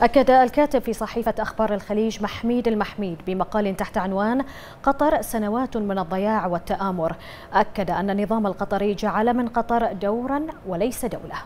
أكد الكاتب في صحيفة أخبار الخليج محميد المحميد بمقال تحت عنوان قطر سنوات من الضياع والتآمر أكد أن النظام القطري جعل من قطر دورا وليس دولة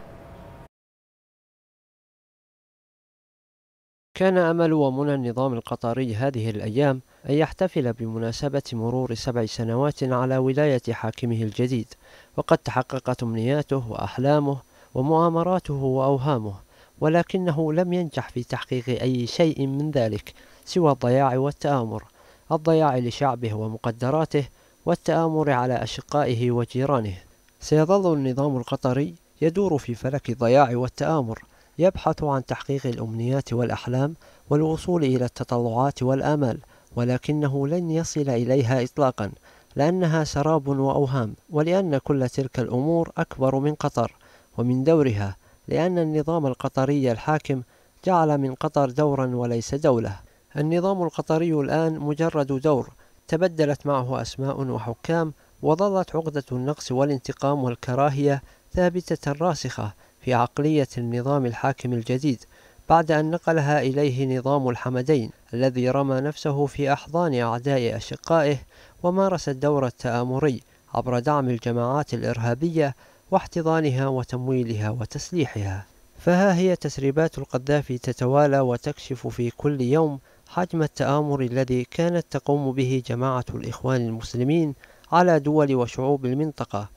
كان أمل ومنى النظام القطري هذه الأيام أن يحتفل بمناسبة مرور سبع سنوات على ولاية حاكمه الجديد وقد تحققت أمنياته وأحلامه ومؤامراته وأوهامه ولكنه لم ينجح في تحقيق أي شيء من ذلك سوى الضياع والتآمر الضياع لشعبه ومقدراته والتآمر على أشقائه وجيرانه سيظل النظام القطري يدور في فلك الضياع والتآمر يبحث عن تحقيق الأمنيات والأحلام والوصول إلى التطلعات والآمال ولكنه لن يصل إليها إطلاقا لأنها سراب وأوهام ولأن كل تلك الأمور أكبر من قطر ومن دورها لأن النظام القطري الحاكم جعل من قطر دورا وليس دولة النظام القطري الآن مجرد دور تبدلت معه أسماء وحكام وظلت عقدة النقص والانتقام والكراهية ثابتة راسخة في عقلية النظام الحاكم الجديد بعد أن نقلها إليه نظام الحمدين الذي رمى نفسه في أحضان أعداء أشقائه ومارس الدور التآمري عبر دعم الجماعات الإرهابية واحتضانها وتمويلها وتسليحها فها هي تسريبات القذافي تتوالى وتكشف في كل يوم حجم التآمر الذي كانت تقوم به جماعة الإخوان المسلمين على دول وشعوب المنطقة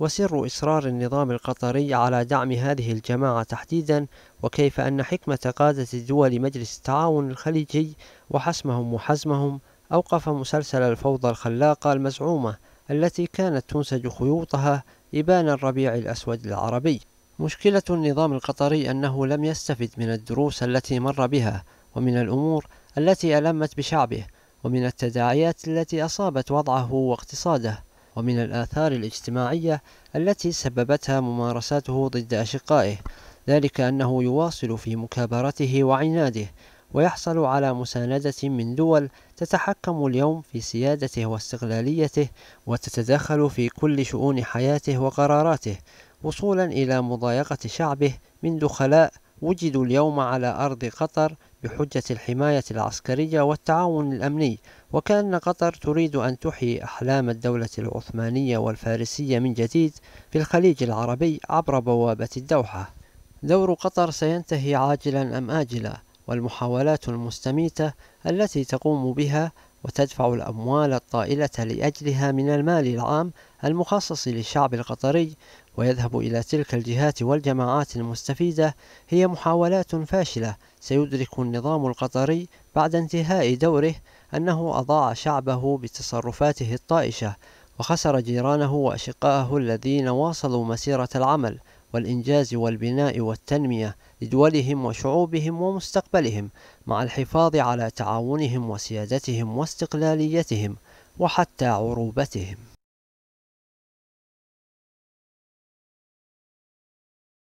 وسر إصرار النظام القطري على دعم هذه الجماعة تحديدا وكيف أن حكمة قادة دول مجلس التعاون الخليجي وحسمهم وحزمهم أوقف مسلسل الفوضى الخلاقة المزعومة التي كانت تنسج خيوطها إبان الربيع الأسود العربي مشكلة النظام القطري أنه لم يستفد من الدروس التي مر بها ومن الأمور التي ألمت بشعبه ومن التداعيات التي أصابت وضعه واقتصاده ومن الآثار الاجتماعية التي سببتها ممارساته ضد أشقائه ذلك أنه يواصل في مكابرته وعناده ويحصل على مساندة من دول تتحكم اليوم في سيادته واستقلاليته وتتدخل في كل شؤون حياته وقراراته وصولا إلى مضايقة شعبه من دخلاء وجدوا اليوم على أرض قطر بحجة الحماية العسكرية والتعاون الأمني وكأن قطر تريد أن تحيي أحلام الدولة العثمانية والفارسية من جديد في الخليج العربي عبر بوابة الدوحة دور قطر سينتهي عاجلا أم آجلا والمحاولات المستميتة التي تقوم بها وتدفع الأموال الطائلة لأجلها من المال العام المخصص للشعب القطري ويذهب إلى تلك الجهات والجماعات المستفيدة هي محاولات فاشلة سيدرك النظام القطري بعد انتهاء دوره أنه أضاع شعبه بتصرفاته الطائشة وخسر جيرانه وأشقائه الذين واصلوا مسيرة العمل والإنجاز والبناء والتنمية لدولهم وشعوبهم ومستقبلهم مع الحفاظ على تعاونهم وسيادتهم واستقلاليتهم وحتى عروبتهم